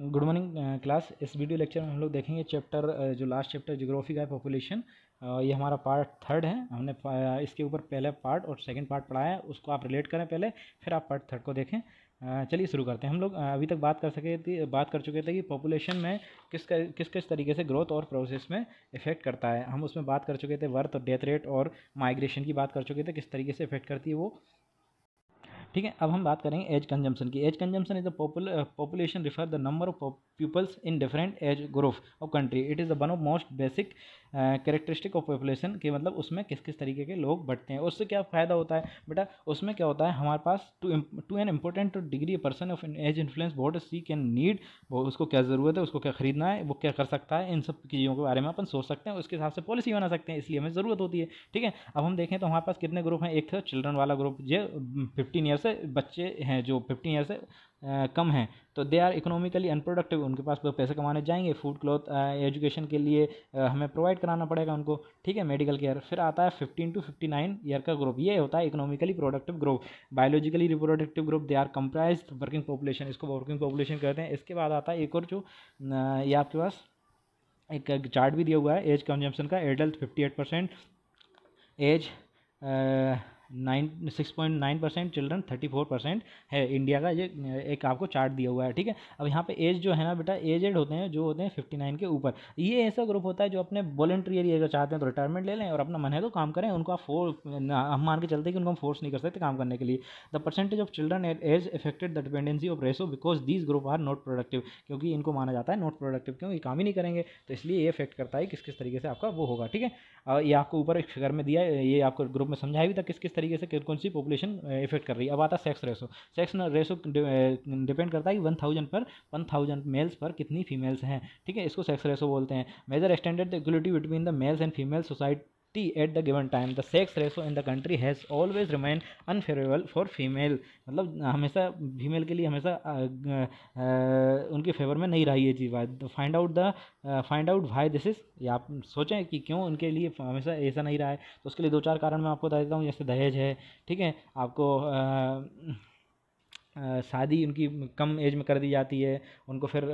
good morning class इस video lecture में हम लोग देखेंगे चैप्टर जो लास्ट चैप्टर जोग्राफी का पॉपुलेशन ये हमारा पार्ट थर्ड है हमने इसके ऊपर पहले पार्ट और सेकंड पार्ट पढ़ाया है उसको आप रिलेट करें पहले फिर आप पार्ट थर्ड को देखें चलिए शुरू करते हैं हम लोग अभी तक बात कर सके थी बात कर चुके थे कि पॉपुलेशन में किस किस किस तरीके से ग्रोथ और प्रोसेस में इफेक्ट करता है हम उसमें बात कर चुके थे वर्थ और डेथ रेट और माइग्रेशन की बात कर चुके थे किस तरीके से इफेक्ट करती है वो ठीक है अब हम बात करेंगे एज कंजम्पशन की age composition is the population refer the number of peoples in different age group of country it is the one of most basic characteristic of population के मतलब उसमें किस किस तरीके के लोग बढ़ते हैं उससे क्या फ़ायदा होता है बेटा उसमें क्या होता है हमारे पास to to an important degree person of age influence what she can need वो उसको क्या ज़रूरत है उसको क्या खरीदना है वो क्या कर सकता है इन सब चीज़ों के बारे में अपन सोच सकते हैं उसके हिसाब से पॉलिसी बना सकते हैं इसलिए हमें ज़रूरत होती है ठीक है अब हम देखें तो हमारे पास कितने ग्रुप हैं एक था तो चिल्ड्रन वाला ग्रुप जो फिफ्टीन ईयर से बच्चे हैं जो फिफ्टीन ईयर से कम हैं तो दे आर इकोनॉमिकली अनप्रोडक्टिव उनके पास तो पैसे कमाने जाएंगे फूड क्लॉथ एजुकेशन के लिए हमें प्रोवाइड कराना पड़ेगा उनको ठीक है मेडिकल केयर फिर आता है fifteen to fifty nine year का ग्रुप ये होता है economically productive group biologically reproductive group they are comprise working population इसको वर्किंग पॉपुलेशन कहते हैं इसके बाद आता है एक और जो ये आपके पास एक चार्ट भी दिया हुआ है एज कंजम्पन का adult fifty eight percent age nine six point nine percent children thirty four percent है इंडिया का ये एक आपको चार्ट दिया हुआ है ठीक है अब यहाँ पे एज जो है ना बेटा एजेड होते हैं जो होते हैं फिफ्टी नाइन के ऊपर ये ऐसा ग्रुप होता है जो अपने वॉलेंटियर अगर चाहते हैं तो रिटायरमेंट ले लें और अपना मन है तो काम करें उनको आप फोर्स हम मान के चलते कि उनको हम फोर्स नहीं कर सकते काम करने के लिए the percentage of children age affected the dependency of ratio because these group are not productive क्योंकि इनको माना जाता है नॉट प्रोडक्टिव क्योंकि काम ही नहीं करेंगे तो इसलिए ये इफेक्ट करता है किस किस तरीके से आपका वो होगा ठीक है ये आपको ऊपर एक फिगर में दिया ये आपको ग्रुप में समझाया भी था किस किस तरीके से कौन सी पॉपुलेशन इफेक्ट कर रही है अब आता है sex ratio sex ratio depend करता है कि वन थाउजेंड पर वन थाउजेंड मेल्स पर कितनी फीमेल्स हैं ठीक है इसको सेक्स रेशो बोलते हैं measure extended the equality between the males and female society टी at the given time the sex ratio in the country has always remain unfavourable for female मतलब हमेशा फीमेल के लिए हमेशा उनके फेवर में नहीं रही है जी बात find out the find out भाई दिस इज़ या आप सोचें कि क्यों उनके लिए हमेशा ऐसा नहीं रहा है तो उसके लिए दो चार कारण मैं आपको बता देता हूँ जैसे दहेज है ठीक है आपको शादी उनकी कम एज में कर दी जाती है उनको फिर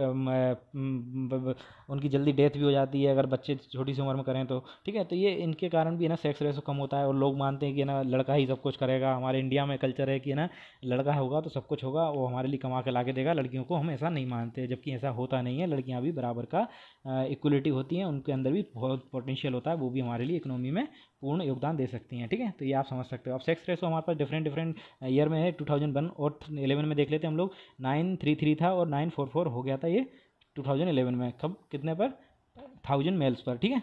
उनकी जल्दी डेथ भी हो जाती है अगर बच्चे छोटी सी उम्र में करें तो ठीक है तो ये इनके कारण भी है ना सेक्स रेसो कम होता है और लोग मानते हैं कि ना लड़का ही सब कुछ करेगा हमारे इंडिया में कल्चर है कि ना लड़का होगा तो सब कुछ होगा वो हमारे लिए कमा के ला के देगा लड़कियों को हम ऐसा नहीं मानते जबकि ऐसा होता नहीं है लड़कियाँ भी बराबर का इक्वलिटी होती हैं उनके अंदर भी बहुत पोटेंशियल होता है वो भी हमारे लिए इकोनॉमी में पूर्ण योगदान दे सकती हैं ठीक है तो ये आप समझ सकते हो अब सेक्स रेसो तो हमारे पास डिफरेंट डिफरेंट ईयर में है टू थाउजेंड वन और इलेवन में देख लेते हैं हम लोग नाइन थ्री थ्री था और नाइन फोर फोर हो गया था ये टू थाउजेंड इलेवन में कब कितने पर थाउजेंड मेल्स पर ठीक है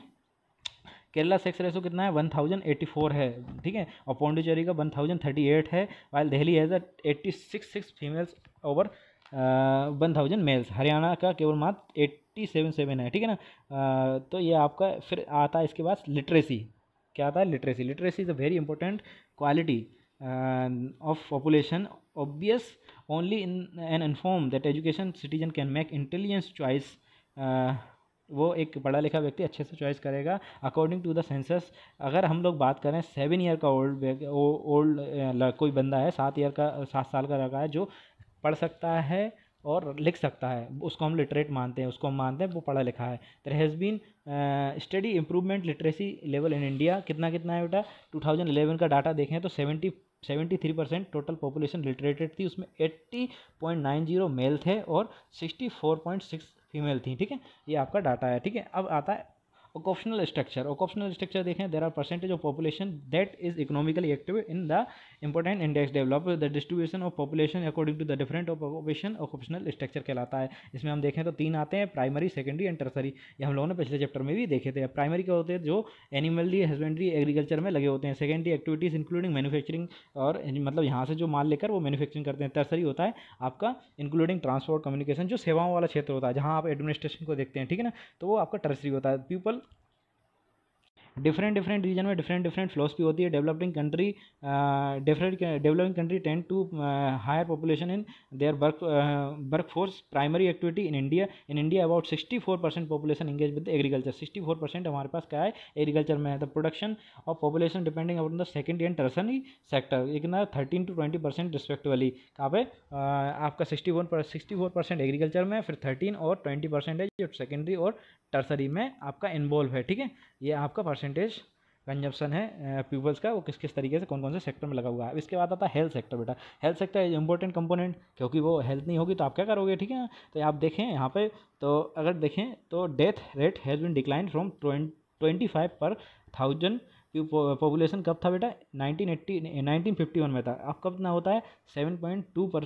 केरला सेक्स रेसो तो कितना है वन थाउजेंड एट्टी फोर है ठीक है और पौंडीचेरी का वन थाउजेंड थर्टी एट है while Delhi has eighty six six females over one thousand males Haryana का केवल मात्र एट थर्टी सेवन सेवन है ठीक है ना आ, तो ये आपका फिर आता है इसके बाद लिटरेसी क्या आता है literacy literacy is a very important quality of population obvious only in an inform that education citizen can make intelligence choice वो एक पढ़ा लिखा व्यक्ति अच्छे से चॉइस करेगा अकॉर्डिंग टू द सेंसस अगर हम लोग बात करें सेवन ईयर का ओल्ड ओल्ड कोई बंदा है सात ईयर का सात साल का लड़का है जो पढ़ सकता है और लिख सकता है उसको हम लिटरेट मानते हैं उसको हम मानते हैं वो पढ़ा लिखा है there has been study improvement literacy level in India कितना कितना है बेटा 2011 का डाटा देखें तो 70 seventy three percent total population literated थी उसमें eighty point nine zero male थे और sixty four point six female थी ठीक है ये आपका डाटा है ठीक है अब आता है ऑकोप्शनल स्ट्रक्चर ऑकोप्शनल स्ट्रक्चर देखें there are percentage of population that is economically active in the important index develop the distribution of population according to the different of occupation structure कहलाता है इसमें हम देखें तो तीन आते हैं प्राइमरी सेकेंडरी एंड टर्सरी ये हम लोगों ने पिछले चैप्टर में भी देखे थे प्राइमरी के होते हैं जो एनिमलरी हस्बेंड्री एग्रीकल्चर में लगे होते हैं सेकेंडरी एक्टिविटीज़ इंक्लूडिंग मैनुफैक्चरिंग और मतलब यहाँ से जो माल लेकर वो मैनुफैक्चरिंग करते हैं टर्सरी होता है आपका इंक्लूडिंग ट्रांसपोर्ट कम्युनिकेशन जो सेवाओं वाला क्षेत्र होता है जहाँ आप एडमिनिस्ट्रेशन को देखते हैं ठीक है ना तो वो आपका टर्सरी होता है पीपल डिफरेंट डिफरेंट रीजन में डिफरेंट डिफरेंट भी होती है developing country different developing country tend to higher population in their work work force primary activity in India in India about sixty four percent population engage with agriculture sixty four percent हमारे पास क्या है agriculture में है the production of population depending upon the second and tertiary sector एक ना thirteen to twenty percent respectively कहाँ पे uh, आपका sixty one sixty four percent agriculture में फिर थर्टीन और ट्वेंटी परसेंट है जो सेकेंडरी और टर्सरी में आपका इन्वॉल्व है ठीक है ये आपका परसेंटेज कंजप्शन है पीपल्स का वो किस किस तरीके से कौन कौन से सेक्टर में लगा हुआ है इसके बाद आता है हेल्थ सेक्टर बेटा health sector is important component क्योंकि वो हेल्थ नहीं होगी तो आप क्या करोगे ठीक है तो आप देखें यहाँ पे तो अगर देखें तो death rate has been decline from twenty five per thousand population कब था बेटा nineteen eighty nineteen fifty one में था अब कब ना होता है seven point two per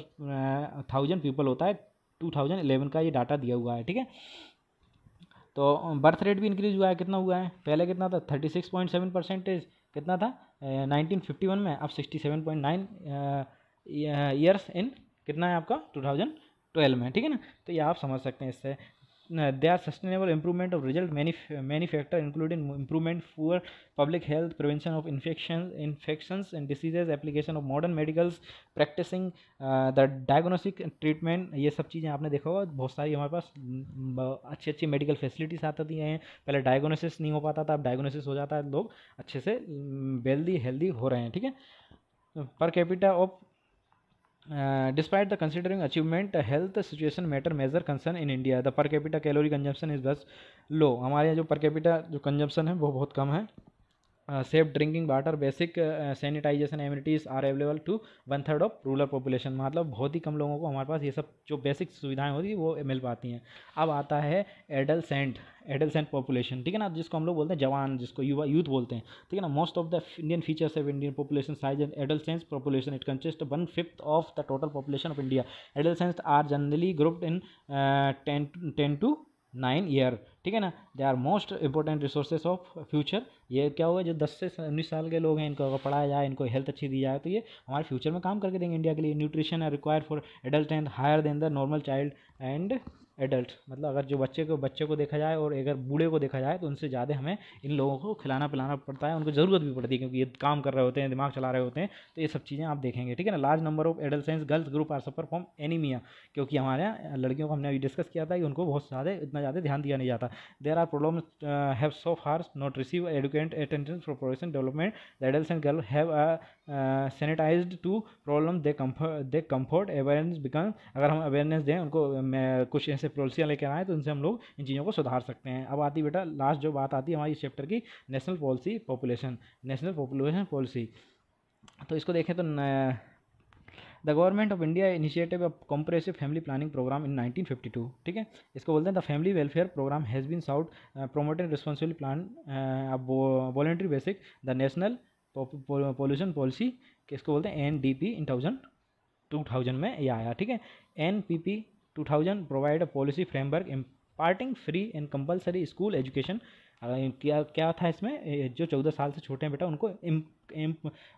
thousand people होता है टू थाउजेंड एलेवन का ये डाटा दिया हुआ है ठीक है तो बर्थ रेट भी इंक्रीज हुआ है कितना हुआ है पहले कितना था thirty six point seven percentage कितना था नाइनटीन फिफ्टी वन में अब sixty seven point nine years in कितना है आपका टू थाउजेंड ट्वेल्व में ठीक है ना तो ये आप समझ सकते हैं इससे they are sustainable improvement of result many many factor including improvement for public health prevention of infection infections and diseases application of modern medicals practicing the diagnostic treatment ये सब चीज़ें आपने देखा होगा बहुत सारी हमारे पास अच्छी अच्छी मेडिकल फैसिलिटीज आती हैं पहले डायग्नोसिस नहीं हो पाता था अब डायग्नोसिस हो जाता है लोग अच्छे से वेल्दी हेल्दी हो रहे हैं ठीक है per capita of despite the considering achievement health situation matter major concern in India the per capita calorie consumption is बस लो हमारे यहाँ जो पर कैपिटा जो कंजम्पशन है वो बहुत कम है safe drinking water basic sanitisation amenities are available to one third of rural population मतलब बहुत ही कम लोगों को हमारे पास ये सब जो बेसिक सुविधाएं होती हैं वो मिल पाती हैं अब आता है एडलसेंट एडलसेंट पॉपुलेशन ठीक है ना जिसको हम लोग बोलते हैं जवान जिसको युवा यूथ बोलते हैं ठीक है ना most of the Indian features of Indian population size and adolescence population it consist one fifth of the total population of India adolescence are generally grouped in ten ten to nine year ठीक है ना they are most important resources of future ये क्या हुआ जो दस से उन्नीस साल के लोग हैं इनको अगर पढ़ाया जाए इनको हेल्थ अच्छी दी जाए तो ये हमारे फ्यूचर में काम करके देंगे इंडिया के लिए nutrition are require for adult and higher than the normal child and adult मतलब अगर जो बच्चे को बच्चे को देखा जाए और अगर बूढ़े को देखा जाए तो उनसे ज़्यादा हमें इन लोगों को खिलाना पिलाना पड़ता है उनको ज़रूरत भी पड़ती है क्योंकि ये काम कर रहे होते हैं दिमाग चला रहे होते हैं तो ये सब चीज़ें आप देखेंगे ठीक है ना large number of adult science girls group are suffer from anaemia क्योंकि हमारे यहाँ लड़कियों को हमने अभी डिस्कस किया था कि उनको बहुत ज़्यादा इतना ज़्यादा ध्यान दिया नहीं जाता there are problem have so far not receive educate attendance for development the adult and girl have sanitised to problem they comfort they comfort awareness become अगर हम अवेयरनेस दें उनको uh, कुछ ऐसे पॉलिसियाँ लेकर आएँ तो उनसे हम लोग इन चीज़ों को सुधार सकते हैं अब आती बेटा लास्ट जो बात आती है हमारी इस चैप्टर की national policy population national population policy तो इसको देखें तो the government of India initiative of comprehensive family planning programme in 1952 ठीक है इसको बोलते हैं the family welfare programme has been sought promoted responsible plan voluntary basic the national pollution policy किसको बोलते हैं N D P in thousand two thousand में यह आया ठीक है N P P two thousand provide a policy framework imparting free and compulsory school education क्या क्या था इसमें जो चौदह साल से छोटे हैं बेटा उनको इम, इम,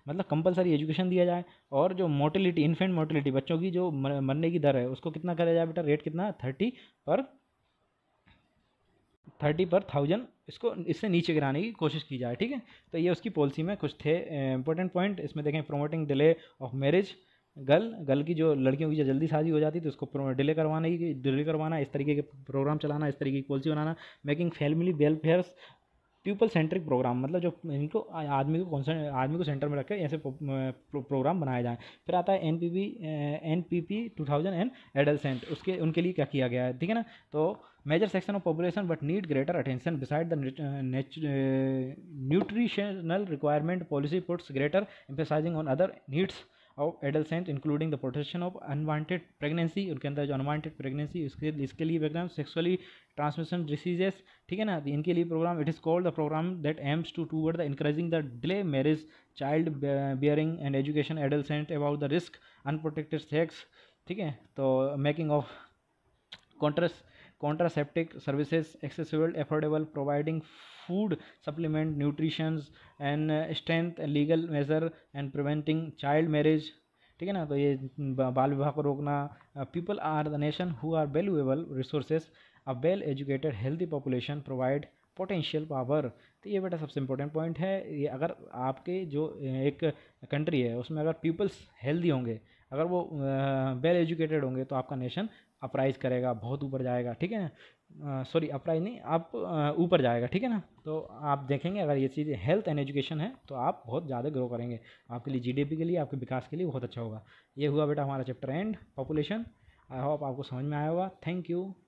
मतलब कंपलसरी एजुकेशन दिया जाए और जो मोटिलिटी इन्फेंट मोटिलिटी बच्चों की जो मरने की दर है उसको कितना करा जाए बेटा रेट कितना थर्टी पर थर्टी पर थाउजेंड इसको इससे नीचे गिराने की कोशिश की जाए ठीक है तो ये उसकी पॉलिसी में कुछ थे इंपॉर्टेंट पॉइंट इसमें देखें promoting delay of marriage girl girl की जो लड़कियों की जो जल्दी शादी हो जाती तो उसको डिले करवाने की डिले करवाना इस तरीके के प्रोग्राम चलाना इस तरीके की पॉलिसी बनाना making family welfare people centric programme मतलब जो इनको आदमी को कॉन्सेंट आदमी को सेंटर में रख ऐसे प्रोग्राम बनाए जाएँ फिर आता है N P P N P P two thousand and सेंट उसके उनके लिए क्या किया गया है ठीक है ना तो major section of population but need greater attention beside the nutritional requirement policy puts greater emphasising on other needs of of adolescent including the protection of unwanted pregnancy उनके अंदर जो अनवांटेड प्रेगनेंसी उसके इसके लिए प्रोग्राम सेक्सुअली ट्रांसमिशन डिसीजेस ठीक है ना इनके लिए programme it is called the programme that aims to toward the increasing the delay marriage child bearing and education adolescent about the risk unprotected sex ठीक है तो making of contrast contraceptive services accessible affordable providing food supplement nutrition and strength legal measure and preventing child marriage ठीक है ना तो ये बाल विवाह को रोकना people are the nation who are valuable resources a well educated healthy population provide potential power तो ये बेटा सबसे इंपॉर्टेंट पॉइंट है ये अगर आपके जो एक कंट्री है उसमें अगर पीपल्स हेल्दी होंगे अगर वो वेल एजुकेटेड होंगे तो आपका नेशन अपराइज करेगा बहुत ऊपर जाएगा ठीक है ना सॉरी अपराइज नहीं आप ऊपर जाएगा ठीक है ना तो आप देखेंगे अगर ये चीज़ हेल्थ एंड एजुकेशन है तो आप बहुत ज़्यादा ग्रो करेंगे आपके लिए जीडीपी के लिए आपके विकास के लिए बहुत अच्छा होगा ये हुआ बेटा हमारा chapter and population I hope आपको समझ में आया होगा थैंक यू